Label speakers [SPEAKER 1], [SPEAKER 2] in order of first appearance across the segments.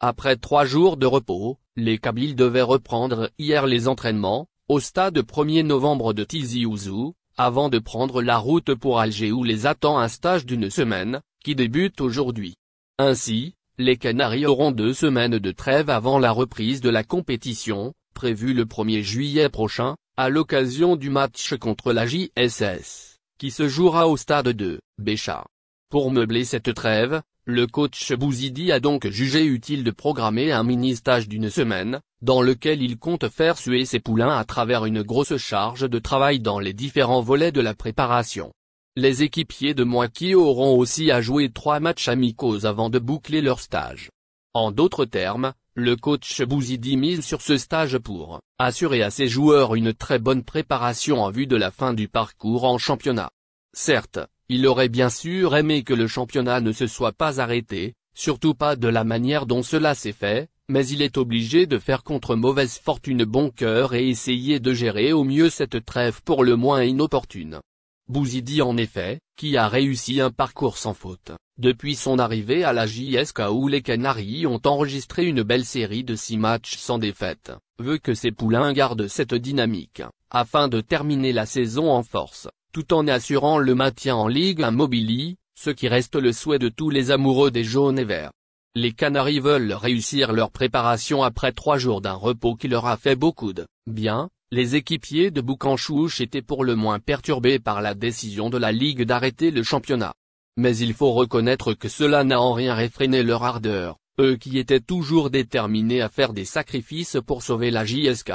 [SPEAKER 1] Après trois jours de repos, les Kabyles devaient reprendre hier les entraînements, au stade 1er novembre de Tizi Ouzou, avant de prendre la route pour Alger où les attend un stage d'une semaine, qui débute aujourd'hui. Ainsi, les Canaries auront deux semaines de trêve avant la reprise de la compétition, prévue le 1er juillet prochain, à l'occasion du match contre la JSS, qui se jouera au stade 2, Béchar. Pour meubler cette trêve, le coach Bouzidi a donc jugé utile de programmer un mini-stage d'une semaine, dans lequel il compte faire suer ses poulains à travers une grosse charge de travail dans les différents volets de la préparation. Les équipiers de Moiki auront aussi à jouer trois matchs amicaux avant de boucler leur stage. En d'autres termes, le coach Bouzidi mise sur ce stage pour assurer à ses joueurs une très bonne préparation en vue de la fin du parcours en championnat. Certes, il aurait bien sûr aimé que le championnat ne se soit pas arrêté, surtout pas de la manière dont cela s'est fait, mais il est obligé de faire contre mauvaise fortune bon cœur et essayer de gérer au mieux cette trêve pour le moins inopportune. Bouzidi en effet, qui a réussi un parcours sans faute, depuis son arrivée à la JSK où les Canaries ont enregistré une belle série de 6 matchs sans défaite, veut que ses poulains gardent cette dynamique, afin de terminer la saison en force, tout en assurant le maintien en Ligue Immobilie, ce qui reste le souhait de tous les amoureux des jaunes et verts. Les Canaries veulent réussir leur préparation après trois jours d'un repos qui leur a fait beaucoup de bien, les équipiers de Boucanchouche étaient pour le moins perturbés par la décision de la Ligue d'arrêter le championnat. Mais il faut reconnaître que cela n'a en rien réfréné leur ardeur, eux qui étaient toujours déterminés à faire des sacrifices pour sauver la JSK.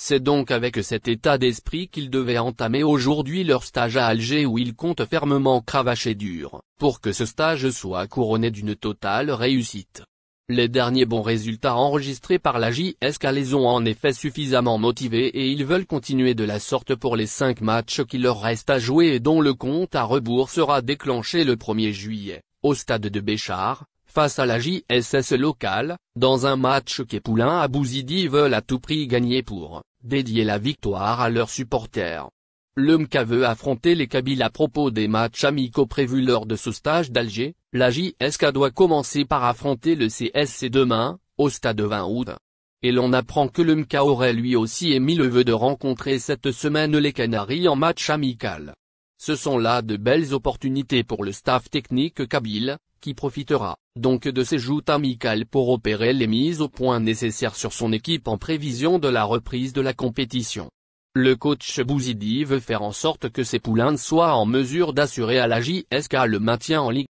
[SPEAKER 1] C'est donc avec cet état d'esprit qu'ils devaient entamer aujourd'hui leur stage à Alger où ils comptent fermement cravacher dur, pour que ce stage soit couronné d'une totale réussite. Les derniers bons résultats enregistrés par la JSK les ont en effet suffisamment motivés et ils veulent continuer de la sorte pour les cinq matchs qui leur restent à jouer et dont le compte à rebours sera déclenché le 1er juillet, au stade de Béchard, face à la JSS locale, dans un match poulain à Bouzidi veulent à tout prix gagner pour dédier la victoire à leurs supporters. MK veut affronter les Kabyles à propos des matchs amicaux prévus lors de ce stage d'Alger, la JSK doit commencer par affronter le CSC demain, au stade 20 août. Et l'on apprend que le MKA aurait lui aussi émis le vœu de rencontrer cette semaine les Canaries en match amical. Ce sont là de belles opportunités pour le staff technique kabyle, qui profitera donc de ses joutes amicales pour opérer les mises au point nécessaires sur son équipe en prévision de la reprise de la compétition. Le coach Bouzidi veut faire en sorte que ses poulains soient en mesure d'assurer à la JSK le maintien en Ligue